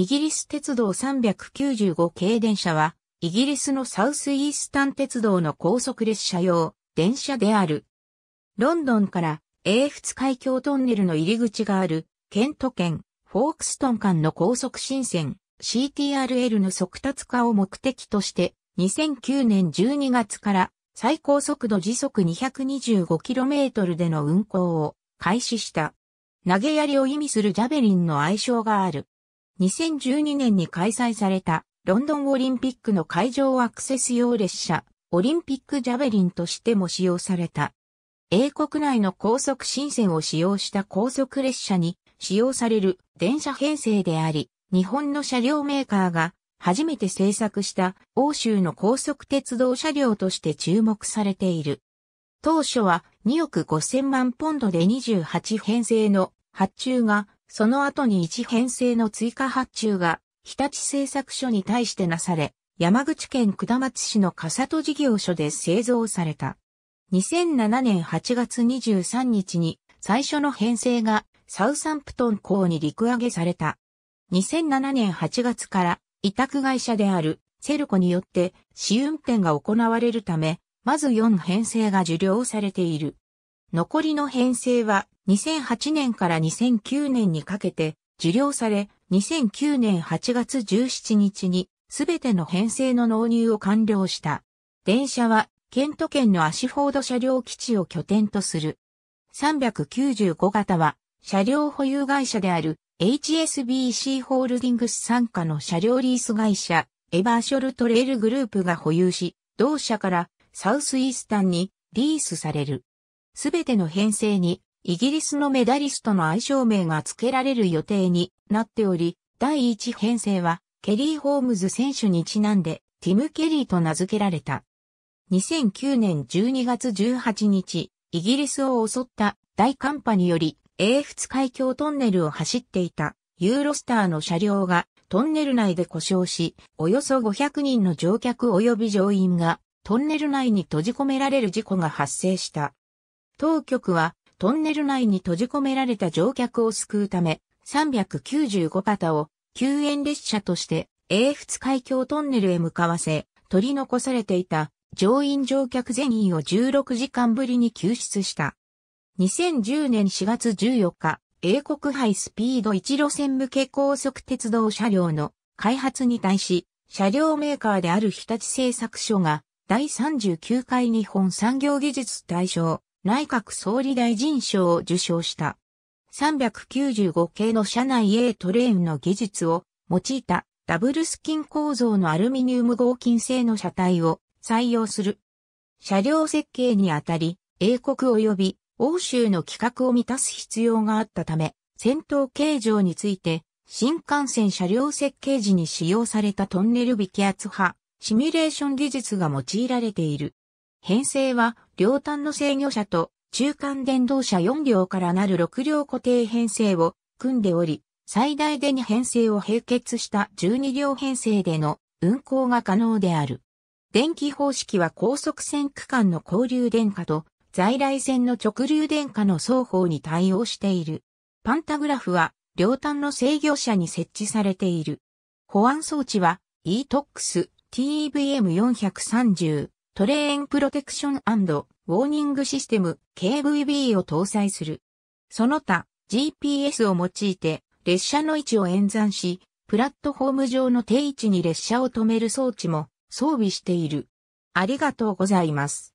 イギリス鉄道395系電車は、イギリスのサウスイースタン鉄道の高速列車用電車である。ロンドンから英仏海峡トンネルの入り口がある、ケント県、フォークストン間の高速新線 CTRL の速達化を目的として、2009年12月から最高速度時速 225km での運行を開始した。投げやりを意味するジャベリンの愛称がある。2012年に開催されたロンドンオリンピックの会場アクセス用列車、オリンピックジャベリンとしても使用された。英国内の高速新線を使用した高速列車に使用される電車編成であり、日本の車両メーカーが初めて制作した欧州の高速鉄道車両として注目されている。当初は2億5000万ポンドで28編成の発注がその後に一編成の追加発注が、日立製作所に対してなされ、山口県下松市の笠戸事業所で製造された。2007年8月23日に最初の編成がサウサンプトン港に陸揚げされた。2007年8月から委託会社であるセルコによって試運転が行われるため、まず4編成が受領されている。残りの編成は2008年から2009年にかけて受領され、2009年8月17日にすべての編成の納入を完了した。電車は、ケント県のアシフォード車両基地を拠点とする。395型は、車両保有会社である HSBC ホールディングス傘下の車両リース会社、エバーショルトレールグループが保有し、同社からサウスイースタンにリースされる。すべての編成に、イギリスのメダリストの愛称名が付けられる予定になっており、第1編成は、ケリー・ホームズ選手にちなんで、ティム・ケリーと名付けられた。2009年12月18日、イギリスを襲った大寒波により、英仏海峡トンネルを走っていたユーロスターの車両がトンネル内で故障し、およそ500人の乗客及び乗員がトンネル内に閉じ込められる事故が発生した。当局はトンネル内に閉じ込められた乗客を救うため、395型を救援列車として英仏海峡トンネルへ向かわせ、取り残されていた乗員乗客全員を16時間ぶりに救出した。2010年4月14日、英国ハイスピード1路線向け高速鉄道車両の開発に対し、車両メーカーである日立製作所が第39回日本産業技術対象内閣総理大臣賞を受賞した。395系の車内 A トレーンの技術を用いたダブルスキン構造のアルミニウム合金製の車体を採用する。車両設計にあたり、英国及び欧州の規格を満たす必要があったため、戦闘形状について、新幹線車両設計時に使用されたトンネル引気圧波、シミュレーション技術が用いられている。編成は両端の制御車と中間電動車4両からなる6両固定編成を組んでおり、最大で2編成を並結した12両編成での運行が可能である。電気方式は高速線区間の交流電化と在来線の直流電化の双方に対応している。パンタグラフは両端の制御車に設置されている。保安装置は ETOX TEVM430 トレーンプロテクションウォーニングシステム KVB を搭載する。その他 GPS を用いて列車の位置を演算し、プラットフォーム上の定位置に列車を止める装置も装備している。ありがとうございます。